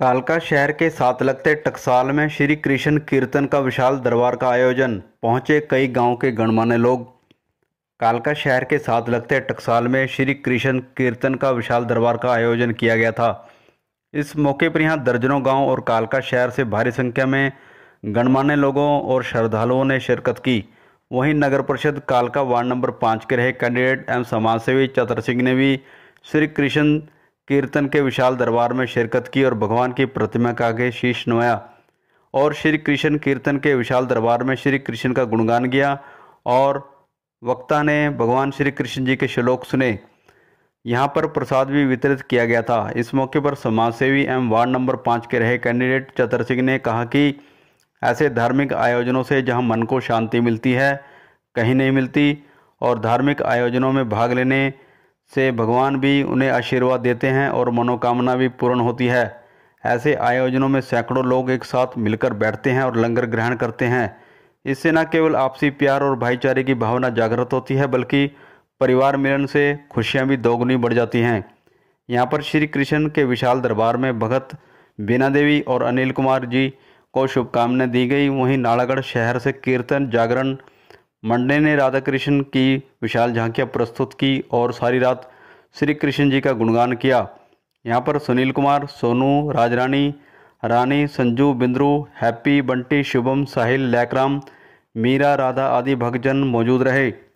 कालका शहर के साथ लगते टकसाल में श्री कृष्ण कीर्तन का विशाल दरबार का आयोजन पहुंचे कई गांव के गणमान्य लोग कालका शहर के साथ लगते टकसाल में श्री कृष्ण कीर्तन का विशाल दरबार का आयोजन किया गया था इस मौके पर यहां दर्जनों गांव और कालका शहर से भारी संख्या में गणमान्य लोगों और श्रद्धालुओं ने शिरकत की वहीं नगर परिषद कालका वार्ड नंबर पाँच के रहे कैंडिडेट एवं समाजसेवी चतर सिंह ने भी श्री कृष्ण कीर्तन के विशाल दरबार में शिरकत की और भगवान की प्रतिमा का आगे शीश नोया और श्री कृष्ण कीर्तन के विशाल दरबार में श्री कृष्ण का गुणगान किया और वक्ता ने भगवान श्री कृष्ण जी के श्लोक सुने यहाँ पर प्रसाद भी वितरित किया गया था इस मौके पर समाजसेवी एवं वार्ड नंबर पाँच के रहे कैंडिडेट चतर सिंह ने कहा कि ऐसे धार्मिक आयोजनों से जहाँ मन को शांति मिलती है कहीं नहीं मिलती और धार्मिक आयोजनों में भाग लेने से भगवान भी उन्हें आशीर्वाद देते हैं और मनोकामना भी पूर्ण होती है ऐसे आयोजनों में सैकड़ों लोग एक साथ मिलकर बैठते हैं और लंगर ग्रहण करते हैं इससे न केवल आपसी प्यार और भाईचारे की भावना जागृत होती है बल्कि परिवार मिलन से खुशियाँ भी दोगुनी बढ़ जाती हैं यहाँ पर श्री कृष्ण के विशाल दरबार में भगत बीना देवी और अनिल कुमार जी को शुभकामनाएं दी गई वहीं नालागढ़ शहर से कीर्तन जागरण मंडे ने राधा कृष्ण की विशाल झांकियाँ प्रस्तुत की और सारी रात श्री कृष्ण जी का गुणगान किया यहाँ पर सुनील कुमार सोनू राजरानी रानी संजू बिंद्रू हैप्पी बंटी शुभम साहिल लैकराम मीरा राधा आदि भक्तजन मौजूद रहे